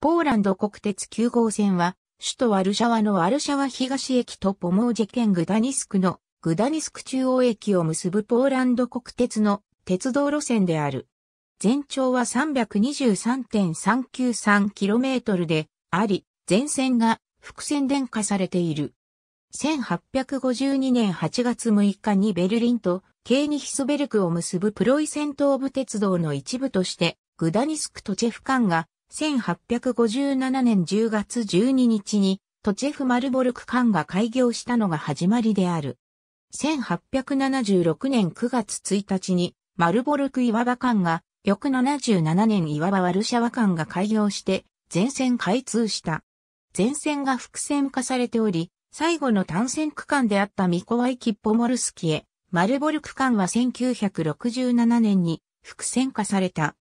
ポーランド国鉄9号線は、首都ワルシャワのワルシャワ東駅とポモージェ県グダニスクのグダニスク中央駅を結ぶポーランド国鉄の鉄道路線である。全長は 323.393km であり、全線が複線電化されている。1852年8月6日にベルリンとケーニヒスベルクを結ぶプロイセン東部鉄道の一部として、グダニスクとチェフ間が1857年10月12日にトチェフ・マルボルク間が開業したのが始まりである。1876年9月1日にマルボルク岩場間が、翌77年岩場ワルシャワ間が開業して全線開通した。全線が複線化されており、最後の単線区間であったミコワイ・キッポモルスキへ、マルボルク間は1967年に複線化された。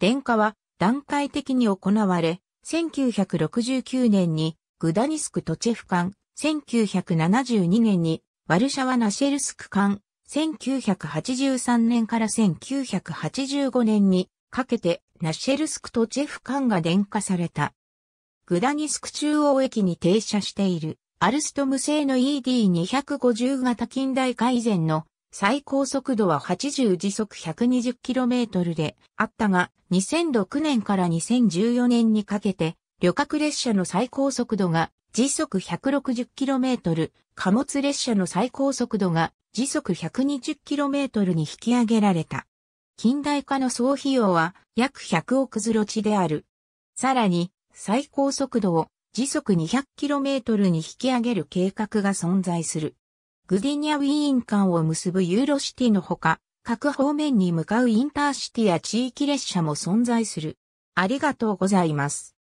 電化は段階的に行われ、1969年にグダニスク・トチェフ間、1972年にワルシャワ・ナシェルスク間、1983年から1985年にかけてナシェルスク・トチェフ間が電化された。グダニスク中央駅に停車しているアルストム製の ED250 型近代改前の最高速度は80時速 120km であったが、2006年から2014年にかけて、旅客列車の最高速度が時速 160km、貨物列車の最高速度が時速 120km に引き上げられた。近代化の総費用は約100億ズロチである。さらに、最高速度を時速 200km に引き上げる計画が存在する。グディニア・ウィーン間を結ぶユーロシティのほか、各方面に向かうインターシティや地域列車も存在する。ありがとうございます。